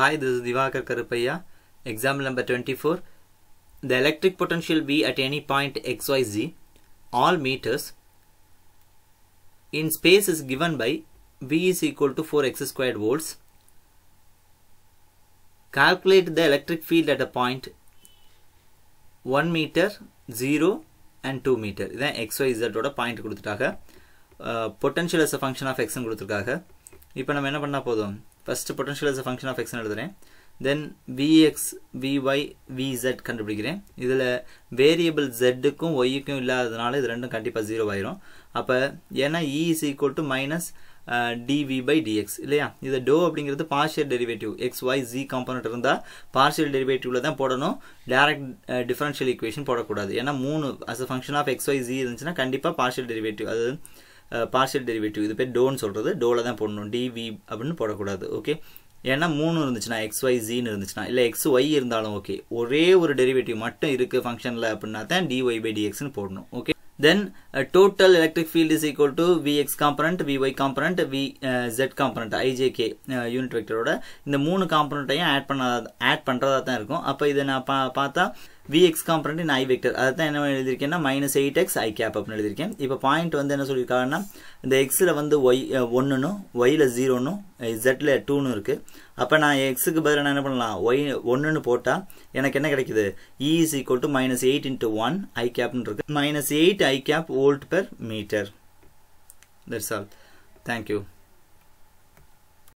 Hi, this is Divakar Karupaya. Example number 24. The electric potential V at any point xyz, all meters, in space is given by V is equal to 4x squared volts. Calculate the electric field at a point 1 meter, 0 and two metre இதான் x y இசட்டோட point கொடுத்துட்டாங்க potential as a function of எக்ஸ்ன்னு கொடுத்துருக்காங்க இப்போ நம்ம என்ன பண்ணால் போதும் first potential is function of எக்ஸ்னு எழுதுகிறேன் தென் விஎக்ஸ் விஒய் விசெட் கண்டுபிடிக்கிறேன் இதில் வேரியபிள் ஜெட்டுக்கும் ஒய்க்கும் இல்லாததுனால இது ரெண்டும் கண்டிப்பாக ஜீரோ ஆயிரும் அப்போ ஏன்னா E is equal to minus d V by d x இல்லையா இது டோ அப்படிங்கிறது partial derivative x y z component இருந்தால் பார்ஷியல் டெரிவேட்டிவில் தான் போடணும் டேரக்ட் டிஃபரன்ஷியல் ஈக்குவேஷன் போடக்கூடாது ஏன்னா மூணு as a function of x y z இருந்துச்சுன்னா கண்டிப்பாக பார்ஷியல் டெரிவேட்டிவ் அது பார்ஷியல் டெரிவேட்டிவ் இது பேர் டோன்னு சொல்கிறது டோவில் தான் போடணும் டிவி அப்படின்னு போடக்கூடாது ஓகே ஏன்னா மூணு இருந்துச்சுன்னா எக்ஸ் ஒய் ஜின்னு இருந்துச்சுன்னா இல்லை எக்ஸ் ஒய் இருந்தாலும் ஓகே ஒரே ஒரு டெரிவேட்டிவ் மட்டும் இருக்குது ஃபங்க்ஷனில் அப்படின்னா தான் டிஒய் பை டிஎக்ஸ்னு போடணும் okay then total electric field is equal to x component y component v z component i j k unit வெக்டரோட இந்த மூணு காம்பனண்ட்டையும் ஆட் பண்ண ஆட் பண்ணுறதா தான் இருக்கும் அப்போ இதை நான் பா பார்த்தா vx component in i vector அதை என்ன எழுதியிருக்கேன்னா minus 8x x i cap அப்படின்னு எழுதியிருக்கேன் இப்போ பாயிண்ட் வந்து என்ன சொல்லியிருக்காங்கன்னா இந்த எக்ஸில் வந்து ஒய் ஒன்றுன்னு ஒயில் ஜீரோன்னு ஜெட்டில் டூன்னு இருக்குது அப்போ நான் எக்ஸுக்கு பதில் நான் என்ன பண்ணலாம் ஒய் ஒன்றுன்னு போட்டால் எனக்கு என்ன கிடைக்குது E is equal to minus eight into one i கேப்னு இருக்குது minus eight i cap per per metre that's all you